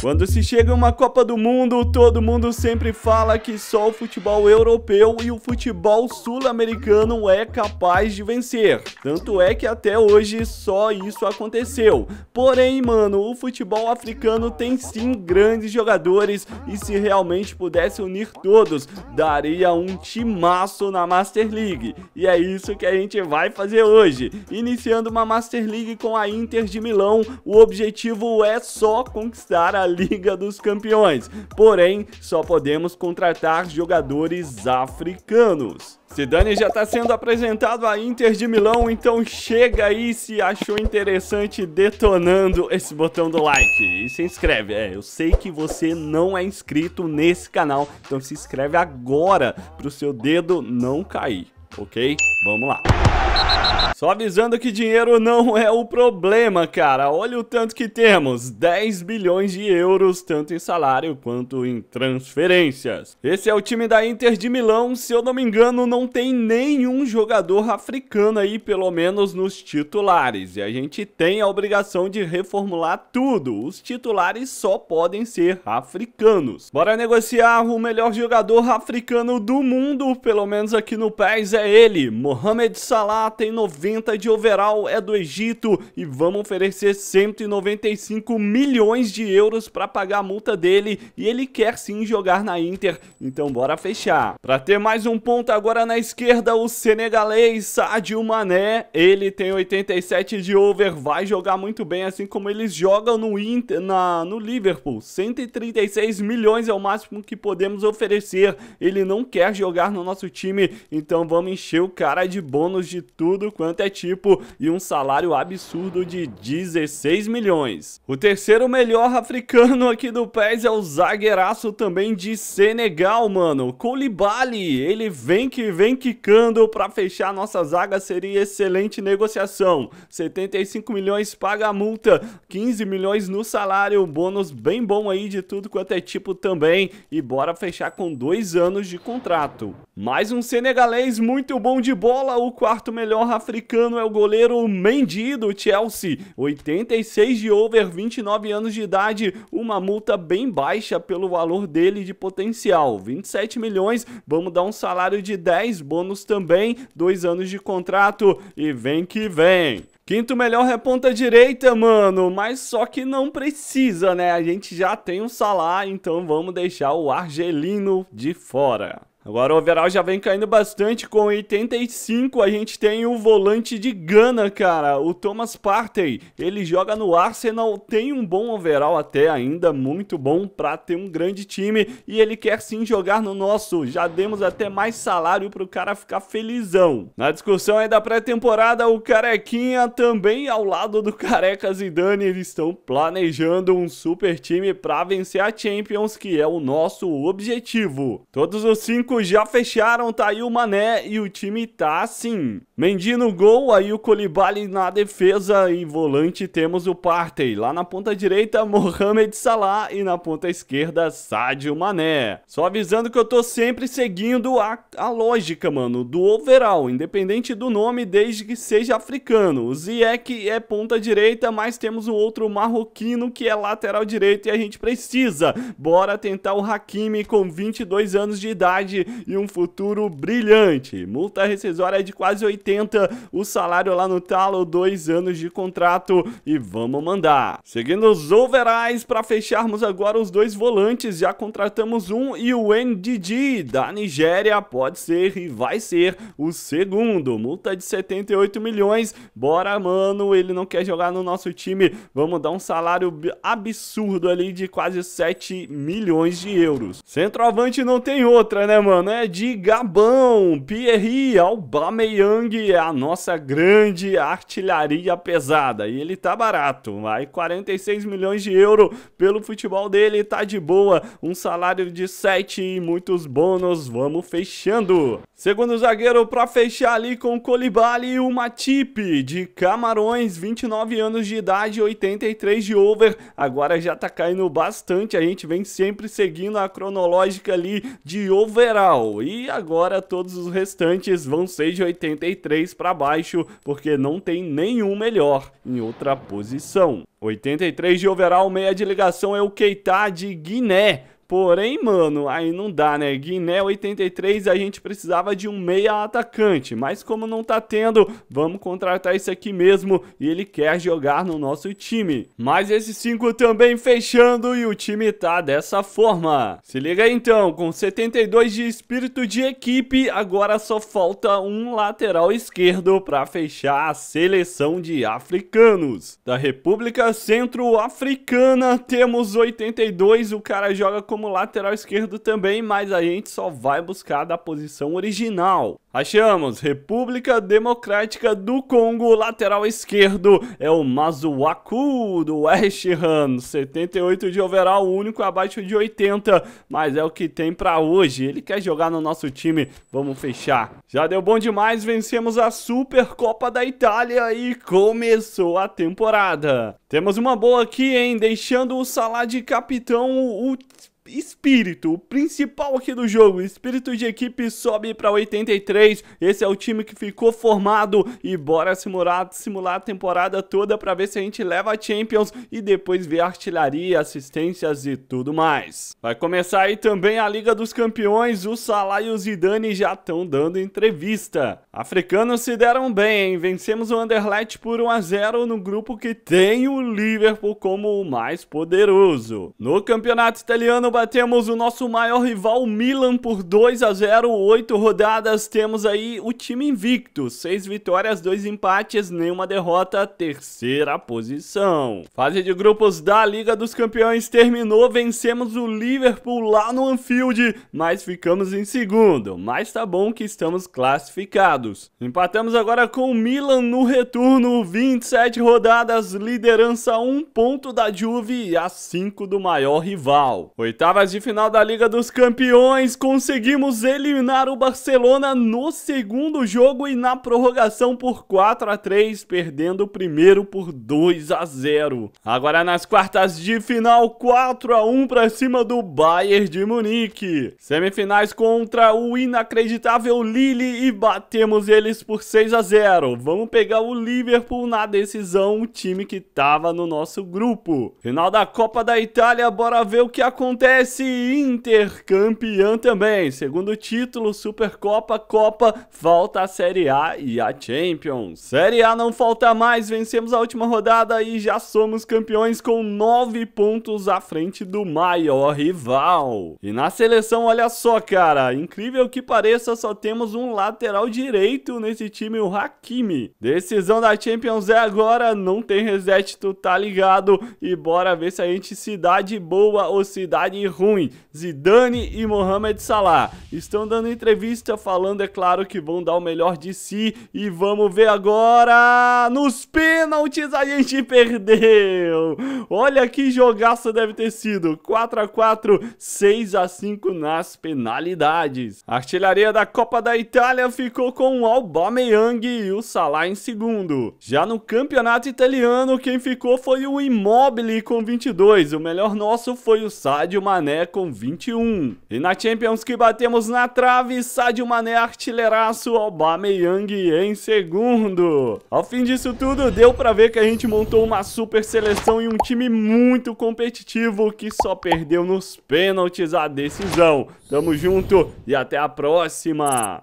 Quando se chega uma Copa do Mundo, todo mundo sempre fala que só o futebol europeu e o futebol sul-americano é capaz de vencer. Tanto é que até hoje só isso aconteceu. Porém, mano, o futebol africano tem sim grandes jogadores e se realmente pudesse unir todos, daria um timaço na Master League. E é isso que a gente vai fazer hoje. Iniciando uma Master League com a Inter de Milão, o objetivo é só conquistar a Liga dos Campeões. Porém, só podemos contratar jogadores africanos. Zidane já está sendo apresentado à Inter de Milão, então chega aí se achou interessante detonando esse botão do like e se inscreve. É, eu sei que você não é inscrito nesse canal, então se inscreve agora para o seu dedo não cair, ok? Vamos lá. Só avisando que dinheiro não é o problema, cara. Olha o tanto que temos: 10 bilhões de euros, tanto em salário quanto em transferências. Esse é o time da Inter de Milão. Se eu não me engano, não tem nenhum jogador africano aí, pelo menos nos titulares. E a gente tem a obrigação de reformular tudo. Os titulares só podem ser africanos. Bora negociar o melhor jogador africano do mundo, pelo menos aqui no PES é ele. Mohamed Salah tem 190 de overall, é do Egito e vamos oferecer 195 milhões de euros para pagar a multa dele e ele quer sim jogar na Inter, então bora fechar. Para ter mais um ponto agora na esquerda, o senegalês Sadio Mané, ele tem 87 de over, vai jogar muito bem assim como eles jogam no Inter, na, no Liverpool, 136 milhões é o máximo que podemos oferecer, ele não quer jogar no nosso time, então vamos encher o cara de bônus de tudo tudo quanto é tipo e um salário absurdo de 16 milhões. O terceiro melhor africano aqui do PES é o zagueiraço também de Senegal, mano. Koulibaly, ele vem que vem quicando para fechar nossa zaga, seria excelente negociação. 75 milhões paga a multa, 15 milhões no salário, bônus bem bom aí de tudo quanto é tipo também. E bora fechar com dois anos de contrato. Mais um senegalês muito bom de bola, o quarto melhor africano é o goleiro Mendy do Chelsea, 86 de over, 29 anos de idade, uma multa bem baixa pelo valor dele de potencial, 27 milhões, vamos dar um salário de 10, bônus também, dois anos de contrato e vem que vem. Quinto melhor é ponta direita, mano. Mas só que não precisa, né? A gente já tem o um salário então vamos deixar o argelino de fora. Agora o overall já vem caindo bastante, com 85 a gente tem o volante de Gana, cara, o Thomas Partey, ele joga no Arsenal, tem um bom overall até ainda, muito bom pra ter um grande time, e ele quer sim jogar no nosso, já demos até mais salário pro cara ficar felizão. Na discussão aí da pré-temporada, o Carequinha também ao lado do carecas e Dani. eles estão planejando um super time pra vencer a Champions, que é o nosso objetivo. Todos os cinco técnicos já fecharam, tá aí o Mané e o time tá assim. Mendy no gol, aí o Colibali na defesa e volante temos o Partey. Lá na ponta direita, Mohamed Salah e na ponta esquerda, Sadio Mané. Só avisando que eu tô sempre seguindo a, a lógica, mano, do overall, independente do nome, desde que seja africano. O é ponta direita, mas temos um outro marroquino que é lateral direito e a gente precisa. Bora tentar o Hakimi com 22 anos de idade e um futuro brilhante. Multa rescisória de quase 80, o salário lá no talo, dois anos de contrato e vamos mandar. Seguindo os overais, para fecharmos agora os dois volantes, já contratamos um e o NDD da Nigéria pode ser e vai ser o segundo. Multa de 78 milhões, bora mano, ele não quer jogar no nosso time, vamos dar um salário absurdo ali de quase 7 milhões de euros. Centroavante não tem outra, né mano? mano, é de Gabão. Pierre Aubameyang é a nossa grande artilharia pesada. E ele tá barato, vai 46 milhões de euro pelo futebol dele, tá de boa. Um salário de 7 e muitos bônus. Vamos fechando. Segundo zagueiro para fechar ali com Colibali, o Matip de Camarões, 29 anos de idade, 83 de over. Agora já tá caindo bastante, a gente vem sempre seguindo a cronológica ali de over geral. E agora todos os restantes vão ser de 83 para baixo, porque não tem nenhum melhor em outra posição. 83 de overall, meia de ligação é o Keita de Guiné. Porém, mano, aí não dá, né? Guiné 83, a gente precisava de um meia atacante. Mas como não tá tendo, vamos contratar esse aqui mesmo. E ele quer jogar no nosso time. Mas esses cinco também fechando e o time tá dessa forma. Se liga aí, então, com 72 de espírito de equipe, agora só falta um lateral esquerdo para fechar a seleção de africanos. Da República Centro-Africana, temos 82, o cara joga como como lateral esquerdo também, mas a gente só vai buscar da posição original. Achamos, República Democrática do Congo, lateral esquerdo, é o Mazuaku do West Ham, 78 de overall, único abaixo de 80, mas é o que tem pra hoje, ele quer jogar no nosso time, vamos fechar. Já deu bom demais, vencemos a Supercopa da Itália e começou a temporada. Temos uma boa aqui, hein, deixando o Salah de capitão, o espírito, o principal aqui do jogo, espírito de equipe sobe para 83. Esse é o time que ficou formado e bora simular, simular a temporada toda para ver se a gente leva a Champions e depois ver artilharia, assistências e tudo mais. Vai começar aí também a Liga dos Campeões, o Salah e o Zidane já estão dando entrevista. Africanos se deram bem, hein? vencemos o Anderlecht por 1 a 0 no grupo que tem o Liverpool como o mais poderoso. No campeonato italiano, o batemos o nosso maior rival, Milan, por 2 a 0 8 rodadas, temos aí o time invicto, 6 vitórias, 2 empates, nenhuma derrota, terceira posição. Fase de grupos da Liga dos Campeões terminou, vencemos o Liverpool lá no Anfield, mas ficamos em segundo, mas tá bom que estamos classificados. Empatamos agora com o Milan no retorno, 27 rodadas, liderança 1 um ponto da Juve e a 5 do maior rival. Oitavo Oitavas de final da Liga dos Campeões, conseguimos eliminar o Barcelona no segundo jogo e na prorrogação por 4 a 3, perdendo o primeiro por 2 a 0. Agora nas quartas de final, 4 a 1 para cima do Bayern de Munique. Semifinais contra o inacreditável Lille e batemos eles por 6 a 0. Vamos pegar o Liverpool na decisão, o time que tava no nosso grupo. Final da Copa da Itália, bora ver o que acontece Messi intercampeão também. Segundo título, Supercopa, Copa, falta a Série A e a Champions. Série A não falta mais, vencemos a última rodada e já somos campeões com nove pontos à frente do maior rival. E na seleção, olha só, cara, incrível que pareça, só temos um lateral direito nesse time, o Hakimi. Decisão da Champions é agora, não tem reset, tu tá ligado? E bora ver se a gente cidade boa ou cidade e ruim. Zidane e Mohamed Salah estão dando entrevista falando, é claro, que vão dar o melhor de si. E vamos ver agora. Nos pênaltis a gente perdeu. Olha que jogaço deve ter sido. 4 a 4 6 a 5 nas penalidades. A artilharia da Copa da Itália ficou com o Aubameyang e o Salah em segundo. Já no campeonato italiano, quem ficou foi o Immobile com 22. O melhor nosso foi o Sadio Mané com 21. E na Champions que batemos na trave, Sadio Mané artilheiraço, Aubameyang em segundo. Ao fim disso tudo, deu pra ver que a gente montou uma super seleção e um time muito competitivo que só perdeu nos pênaltis a decisão. Tamo junto e até a próxima!